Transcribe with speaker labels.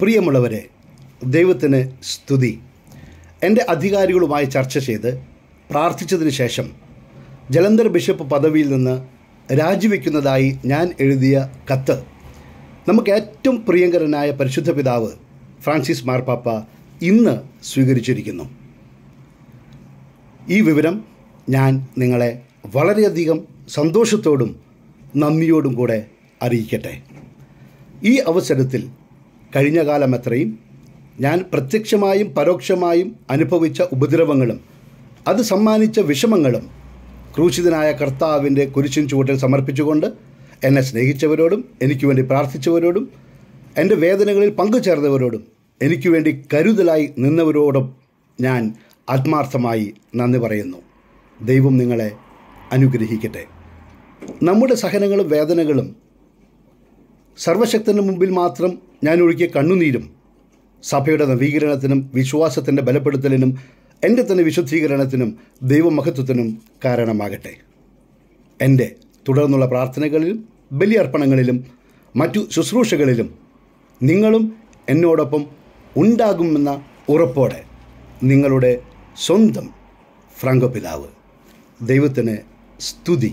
Speaker 1: പ്രിയമുള്ളവരെ ദൈവത്തിന് സ്തുതി എൻ്റെ അധികാരികളുമായി ചർച്ച ചെയ്ത് പ്രാർത്ഥിച്ചതിന് ശേഷം ജലന്ധർ ബിഷപ്പ് പദവിയിൽ നിന്ന് രാജിവെക്കുന്നതായി ഞാൻ എഴുതിയ കത്ത് നമുക്ക് ഏറ്റവും പ്രിയങ്കരനായ പരിശുദ്ധ പിതാവ് ഫ്രാൻസിസ് മാർപ്പാപ്പ ഇന്ന് സ്വീകരിച്ചിരിക്കുന്നു ഈ വിവരം ഞാൻ നിങ്ങളെ വളരെയധികം സന്തോഷത്തോടും നന്ദിയോടും കൂടെ അറിയിക്കട്ടെ ഈ അവസരത്തിൽ കഴിഞ്ഞ കാലമത്രയും ഞാൻ പ്രത്യക്ഷമായും പരോക്ഷമായും അനുഭവിച്ച ഉപദ്രവങ്ങളും അത് സമ്മാനിച്ച വിഷമങ്ങളും ക്രൂശിതനായ കർത്താവിൻ്റെ കുരിശിൻ ചുവട്ടിൽ സമർപ്പിച്ചുകൊണ്ട് എന്നെ സ്നേഹിച്ചവരോടും എനിക്ക് വേണ്ടി പ്രാർത്ഥിച്ചവരോടും എൻ്റെ വേദനകളിൽ പങ്കുചേർന്നവരോടും എനിക്ക് വേണ്ടി കരുതലായി നിന്നവരോടും ഞാൻ ആത്മാർത്ഥമായി നന്ദി പറയുന്നു ദൈവം നിങ്ങളെ അനുഗ്രഹിക്കട്ടെ നമ്മുടെ സഹനങ്ങളും വേദനകളും സർവശക്തന് മുമ്പിൽ മാത്രം ഞാൻ ഒഴുകിയ കണ്ണുനീരും സഭയുടെ നവീകരണത്തിനും വിശ്വാസത്തിൻ്റെ ബലപ്പെടുത്തലിനും എൻ്റെ തന്നെ വിശുദ്ധീകരണത്തിനും ദൈവമഹത്വത്തിനും കാരണമാകട്ടെ എൻ്റെ തുടർന്നുള്ള പ്രാർത്ഥനകളിലും ബലിയർപ്പണങ്ങളിലും മറ്റു ശുശ്രൂഷകളിലും നിങ്ങളും എന്നോടൊപ്പം ഉണ്ടാകുമെന്ന ഉറപ്പോടെ നിങ്ങളുടെ സ്വന്തം ഫ്രാങ്കോ പിതാവ് ദൈവത്തിന് സ്തുതി